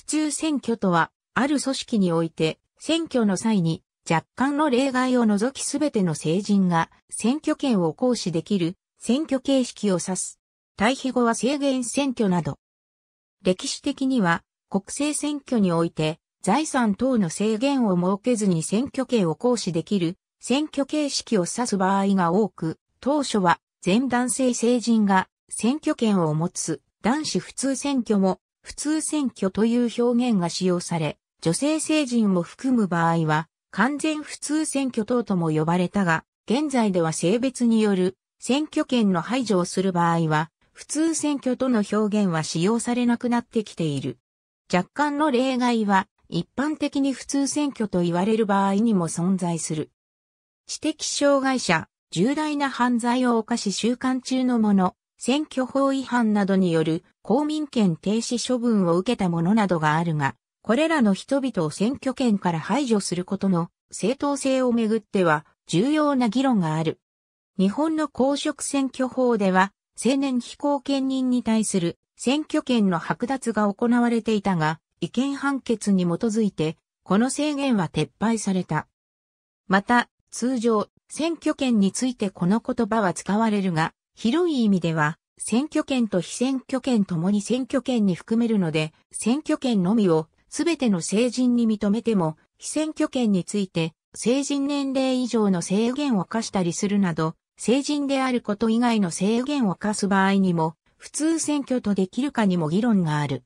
府中選挙とは、ある組織において、選挙の際に若干の例外を除きすべての成人が選挙権を行使できる選挙形式を指す。対比後は制限選挙など。歴史的には国政選挙において財産等の制限を設けずに選挙権を行使できる選挙形式を指す場合が多く、当初は全男性成人が選挙権を持つ男子普通選挙も普通選挙という表現が使用され、女性成人を含む場合は、完全普通選挙等とも呼ばれたが、現在では性別による選挙権の排除をする場合は、普通選挙との表現は使用されなくなってきている。若干の例外は、一般的に普通選挙と言われる場合にも存在する。知的障害者、重大な犯罪を犯し習慣中の者、選挙法違反などによる公民権停止処分を受けたものなどがあるが、これらの人々を選挙権から排除することの正当性をめぐっては重要な議論がある。日本の公職選挙法では、青年非公権人に対する選挙権の剥奪が行われていたが、違憲判決に基づいて、この制限は撤廃された。また、通常、選挙権についてこの言葉は使われるが、広い意味では、選挙権と非選挙権ともに選挙権に含めるので、選挙権のみをすべての成人に認めても、非選挙権について、成人年齢以上の制限を課したりするなど、成人であること以外の制限を課す場合にも、普通選挙とできるかにも議論がある。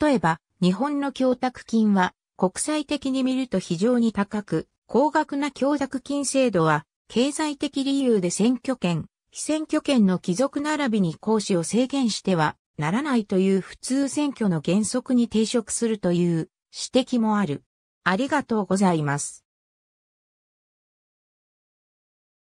例えば、日本の供託金は、国際的に見ると非常に高く、高額な供託金制度は、経済的理由で選挙権、非選挙権の貴族並びに行使を制限してはならないという普通選挙の原則に抵触するという指摘もある。ありがとうございます。